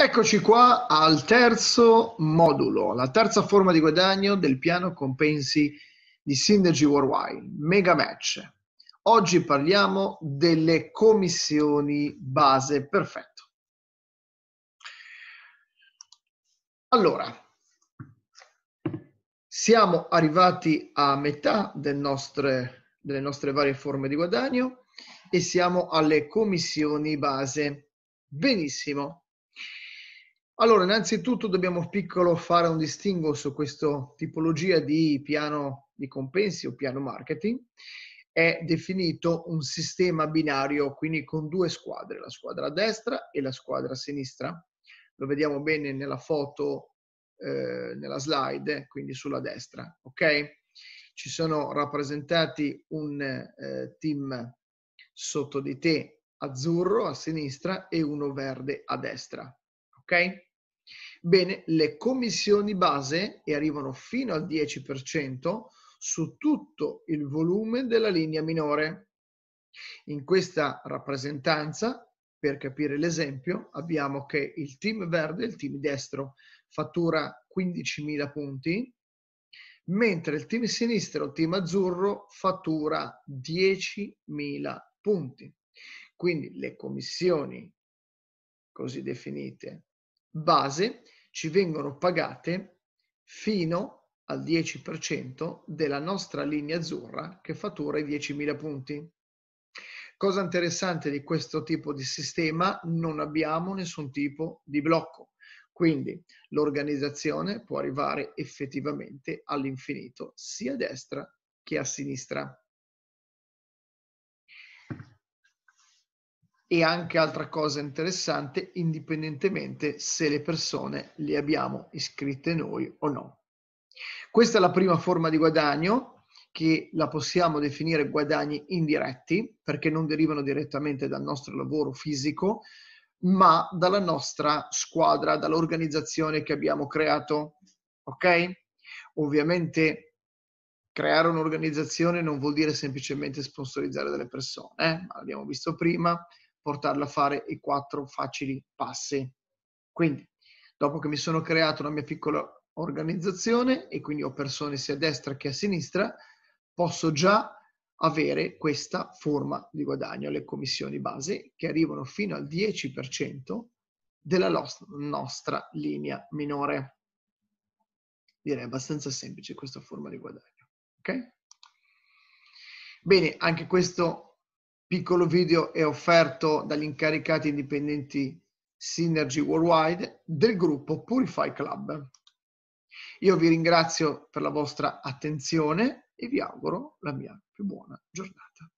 Eccoci qua al terzo modulo, la terza forma di guadagno del piano compensi di Synergy Worldwide, Mega Match. Oggi parliamo delle commissioni base perfetto. Allora, siamo arrivati a metà del nostre, delle nostre varie forme di guadagno e siamo alle commissioni base. Benissimo. Allora, innanzitutto dobbiamo piccolo fare un distinguo su questa tipologia di piano di compensi o piano marketing. È definito un sistema binario, quindi con due squadre, la squadra a destra e la squadra a sinistra. Lo vediamo bene nella foto, eh, nella slide, quindi sulla destra. Ok? Ci sono rappresentati un eh, team sotto di te azzurro a sinistra e uno verde a destra. Ok? Bene, le commissioni base, e arrivano fino al 10%, su tutto il volume della linea minore. In questa rappresentanza, per capire l'esempio, abbiamo che il team verde, il team destro, fattura 15.000 punti, mentre il team sinistro, il team azzurro, fattura 10.000 punti. Quindi le commissioni, così definite, base ci vengono pagate fino al 10% della nostra linea azzurra che fattura i 10.000 punti. Cosa interessante di questo tipo di sistema, non abbiamo nessun tipo di blocco. Quindi l'organizzazione può arrivare effettivamente all'infinito sia a destra che a sinistra. e anche altra cosa interessante, indipendentemente se le persone le abbiamo iscritte noi o no. Questa è la prima forma di guadagno che la possiamo definire guadagni indiretti perché non derivano direttamente dal nostro lavoro fisico, ma dalla nostra squadra, dall'organizzazione che abbiamo creato. Ok? Ovviamente creare un'organizzazione non vuol dire semplicemente sponsorizzare delle persone, eh? l'abbiamo visto prima, portarlo a fare i quattro facili passi. Quindi, dopo che mi sono creato una mia piccola organizzazione e quindi ho persone sia a destra che a sinistra, posso già avere questa forma di guadagno, le commissioni base che arrivano fino al 10% della nostra linea minore. Direi abbastanza semplice questa forma di guadagno. Ok? Bene, anche questo piccolo video è offerto dagli incaricati indipendenti Synergy Worldwide del gruppo Purify Club. Io vi ringrazio per la vostra attenzione e vi auguro la mia più buona giornata.